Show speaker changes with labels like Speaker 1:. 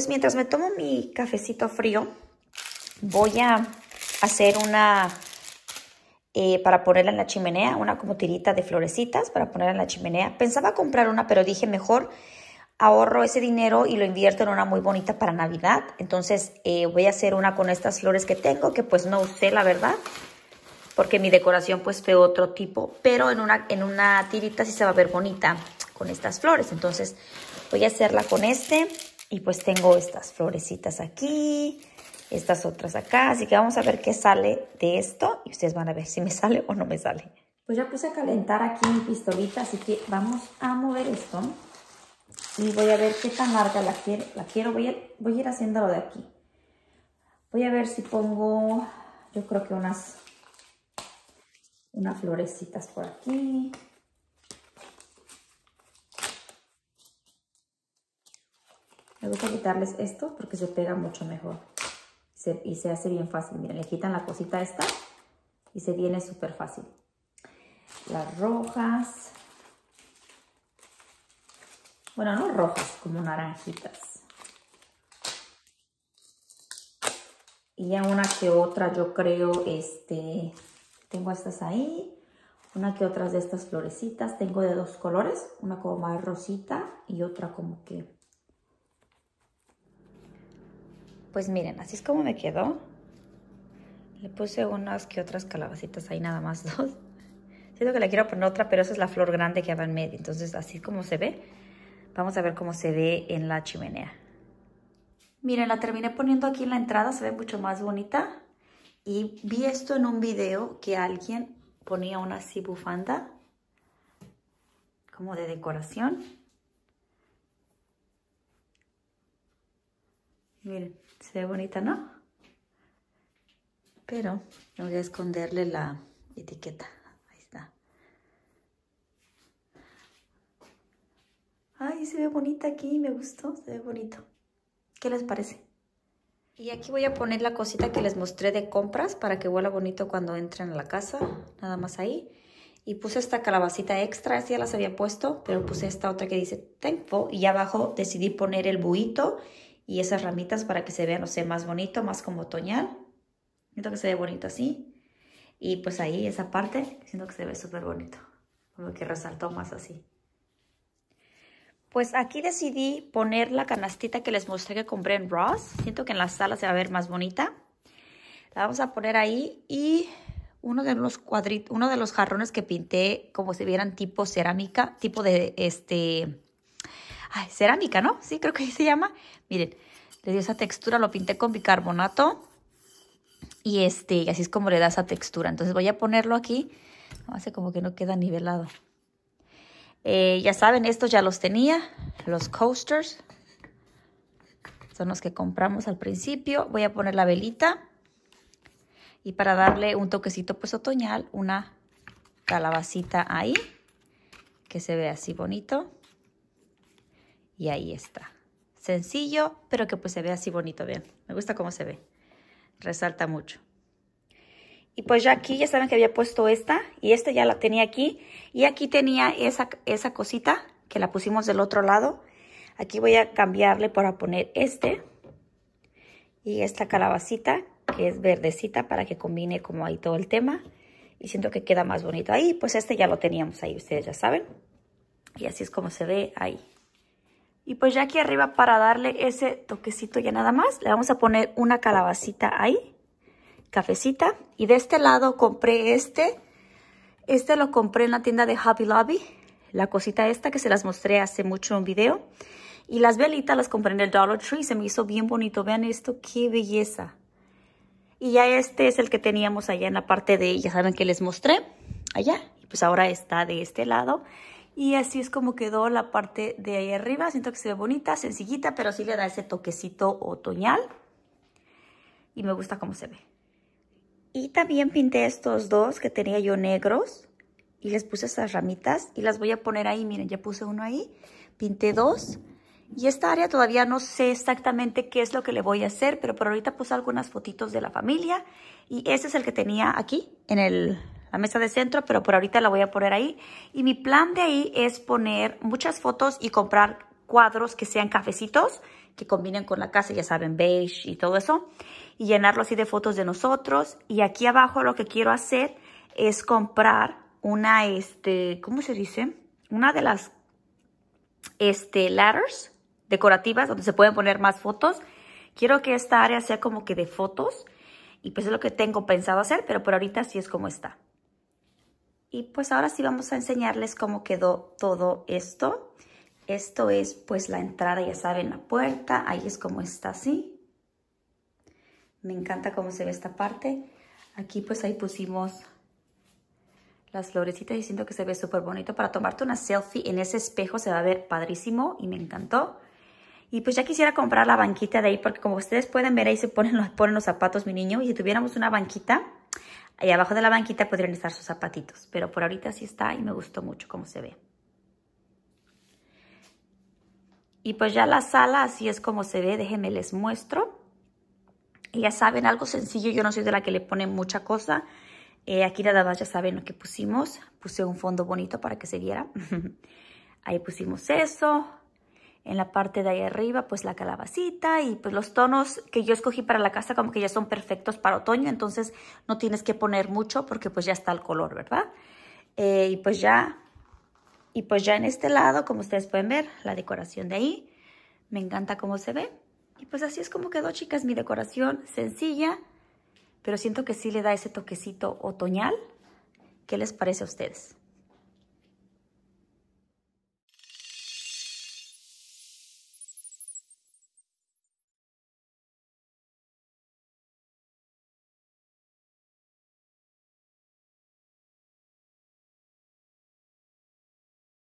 Speaker 1: Pues mientras me tomo mi cafecito frío, voy a hacer una, eh, para ponerla en la chimenea, una como tirita de florecitas para ponerla en la chimenea. Pensaba comprar una, pero dije mejor ahorro ese dinero y lo invierto en una muy bonita para Navidad. Entonces eh, voy a hacer una con estas flores que tengo, que pues no usé, la verdad, porque mi decoración pues fue otro tipo, pero en una, en una tirita sí se va a ver bonita con estas flores. Entonces voy a hacerla con este. Y pues tengo estas florecitas aquí, estas otras acá. Así que vamos a ver qué sale de esto. Y ustedes van a ver si me sale o no me sale. Pues ya puse a calentar aquí mi pistolita. Así que vamos a mover esto. Y voy a ver qué tan larga la quiero. La quiero. Voy, a, voy a ir haciéndolo de aquí. Voy a ver si pongo, yo creo que unas, unas florecitas por aquí. Me gusta quitarles esto porque se pega mucho mejor. y se hace bien fácil. Miren, le quitan la cosita esta y se viene súper fácil. Las rojas. Bueno, no rojas, como naranjitas. Y ya una que otra, yo creo, este, tengo estas ahí. Una que otras de estas florecitas. Tengo de dos colores, una como más rosita y otra como que Pues miren, así es como me quedó. Le puse unas que otras calabacitas ahí, nada más dos. Siento que le quiero poner otra, pero esa es la flor grande que va en medio. Entonces, así es como se ve, vamos a ver cómo se ve en la chimenea. Miren, la terminé poniendo aquí en la entrada, se ve mucho más bonita. Y vi esto en un video que alguien ponía una así bufanda, como de decoración. Miren. Se ve bonita, ¿no? Pero voy a esconderle la etiqueta. Ahí está. Ay, se ve bonita aquí, me gustó, se ve bonito. ¿Qué les parece? Y aquí voy a poner la cosita que les mostré de compras para que huela bonito cuando entren a la casa. Nada más ahí. Y puse esta calabacita extra, así ya las había puesto, pero puse esta otra que dice tempo. Y abajo decidí poner el buito y esas ramitas para que se vea, no sé, más bonito, más como otoñal. Siento que se ve bonito así. Y pues ahí, esa parte, siento que se ve súper bonito. Como que resaltó más así. Pues aquí decidí poner la canastita que les mostré que compré en Ross. Siento que en la sala se va a ver más bonita. La vamos a poner ahí y uno de los cuadritos, uno de los jarrones que pinté como si vieran tipo cerámica, tipo de este ay, cerámica, ¿no? Sí, creo que ahí se llama. Miren, le dio esa textura, lo pinté con bicarbonato. Y este, así es como le da esa textura. Entonces voy a ponerlo aquí. Hace como que no queda nivelado. Eh, ya saben, estos ya los tenía. Los coasters. Son los que compramos al principio. Voy a poner la velita. Y para darle un toquecito pues otoñal, una calabacita ahí. Que se ve así bonito. Y ahí está. Sencillo, pero que pues se ve así bonito, bien. Me gusta cómo se ve. Resalta mucho. Y pues ya aquí, ya saben que había puesto esta y este ya la tenía aquí. Y aquí tenía esa, esa cosita que la pusimos del otro lado. Aquí voy a cambiarle para poner este y esta calabacita que es verdecita para que combine como ahí todo el tema. Y siento que queda más bonito ahí. Pues este ya lo teníamos ahí, ustedes ya saben. Y así es como se ve ahí. Y pues ya aquí arriba para darle ese toquecito ya nada más, le vamos a poner una calabacita ahí, cafecita. Y de este lado compré este, este lo compré en la tienda de Hobby Lobby, la cosita esta que se las mostré hace mucho en video. Y las velitas las compré en el Dollar Tree, se me hizo bien bonito, vean esto, qué belleza. Y ya este es el que teníamos allá en la parte de, ya saben que les mostré, allá. pues ahora está de este lado. Y así es como quedó la parte de ahí arriba. Siento que se ve bonita, sencillita, pero sí le da ese toquecito otoñal. Y me gusta cómo se ve. Y también pinté estos dos que tenía yo negros y les puse estas ramitas y las voy a poner ahí. Miren, ya puse uno ahí, pinté dos. Y esta área todavía no sé exactamente qué es lo que le voy a hacer, pero por ahorita puse algunas fotitos de la familia. Y este es el que tenía aquí en el la mesa de centro, pero por ahorita la voy a poner ahí. Y mi plan de ahí es poner muchas fotos y comprar cuadros que sean cafecitos, que combinen con la casa, ya saben, beige y todo eso. Y llenarlo así de fotos de nosotros. Y aquí abajo lo que quiero hacer es comprar una, este, ¿cómo se dice? Una de las, este, ladders decorativas donde se pueden poner más fotos. Quiero que esta área sea como que de fotos y pues es lo que tengo pensado hacer, pero por ahorita sí es como está. Y pues ahora sí vamos a enseñarles cómo quedó todo esto. Esto es pues la entrada, ya saben, la puerta. Ahí es como está así. Me encanta cómo se ve esta parte. Aquí pues ahí pusimos las florecitas y siento que se ve súper bonito. Para tomarte una selfie en ese espejo se va a ver padrísimo y me encantó. Y pues ya quisiera comprar la banquita de ahí porque como ustedes pueden ver ahí se ponen los, ponen los zapatos mi niño. Y si tuviéramos una banquita Ahí abajo de la banquita podrían estar sus zapatitos, pero por ahorita sí está y me gustó mucho cómo se ve. Y pues ya la sala así es como se ve, déjenme les muestro. ya saben, algo sencillo, yo no soy de la que le pone mucha cosa. Eh, aquí nada más ya saben lo que pusimos. Puse un fondo bonito para que se viera. Ahí pusimos eso, en la parte de ahí arriba pues la calabacita y pues los tonos que yo escogí para la casa como que ya son perfectos para otoño, entonces no tienes que poner mucho porque pues ya está el color, ¿verdad? Eh, y pues ya y pues ya en este lado, como ustedes pueden ver, la decoración de ahí, me encanta cómo se ve. Y pues así es como quedó, chicas, mi decoración sencilla, pero siento que sí le da ese toquecito otoñal. ¿Qué les parece a ustedes?